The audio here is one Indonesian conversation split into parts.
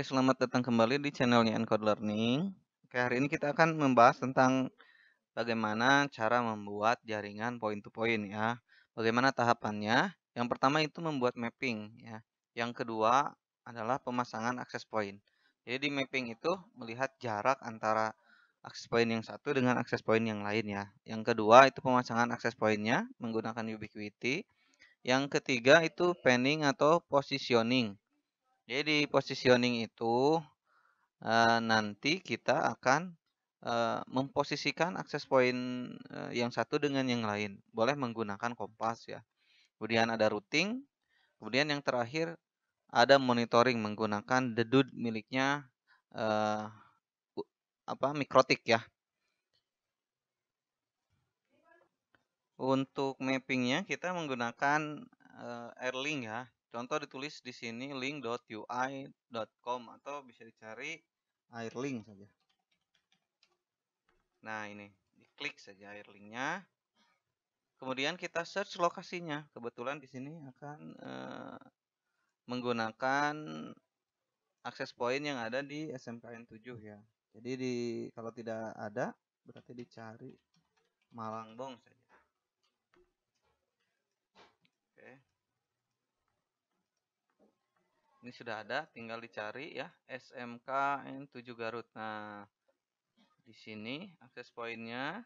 Oke, selamat datang kembali di channelnya Encode Learning. Oke, hari ini kita akan membahas tentang bagaimana cara membuat jaringan point to point ya. Bagaimana tahapannya? Yang pertama itu membuat mapping ya. Yang kedua adalah pemasangan akses point. Jadi di mapping itu melihat jarak antara akses point yang satu dengan akses point yang lain ya. Yang kedua itu pemasangan akses pointnya menggunakan ubiquity. Yang ketiga itu panning atau positioning jadi positioning itu eh, nanti kita akan eh, memposisikan akses point eh, yang satu dengan yang lain. Boleh menggunakan kompas ya. Kemudian ada routing. Kemudian yang terakhir ada monitoring menggunakan dude miliknya apa mikrotik ya. Untuk mappingnya kita menggunakan uh, ya. Contoh ditulis di sini link.ui.com atau bisa dicari air link saja. Nah, ini diklik saja air linknya. Kemudian kita search lokasinya. Kebetulan di sini akan eh, menggunakan akses point yang ada di SMKN 7 ya. Jadi di kalau tidak ada berarti dicari Malangbong saja. Oke. Ini sudah ada, tinggal dicari ya SMKN 7 Garut. Nah, di sini akses poinnya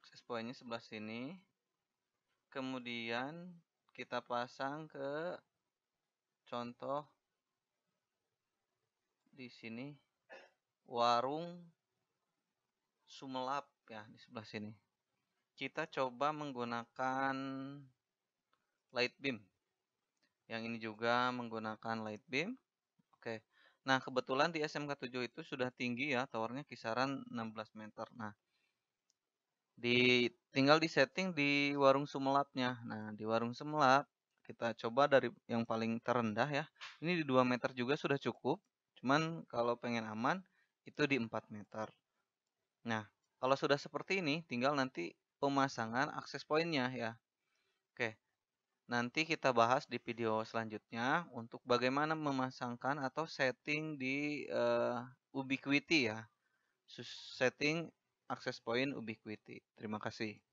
akses poinnya sebelah sini. Kemudian kita pasang ke contoh di sini warung Sumelap ya di sebelah sini. Kita coba menggunakan light beam yang ini juga menggunakan light beam. Oke. Nah, kebetulan di SMK 7 itu sudah tinggi ya, towernya kisaran 16 meter. Nah, di tinggal di setting di warung sumelapnya. Nah, di warung sumelap kita coba dari yang paling terendah ya. Ini di 2 meter juga sudah cukup. Cuman kalau pengen aman itu di 4 meter. Nah, kalau sudah seperti ini tinggal nanti pemasangan akses poinnya ya. Oke, Nanti kita bahas di video selanjutnya untuk bagaimana memasangkan atau setting di uh, eh, Ubiquiti ya. Setting access point Ubiquiti. Terima kasih.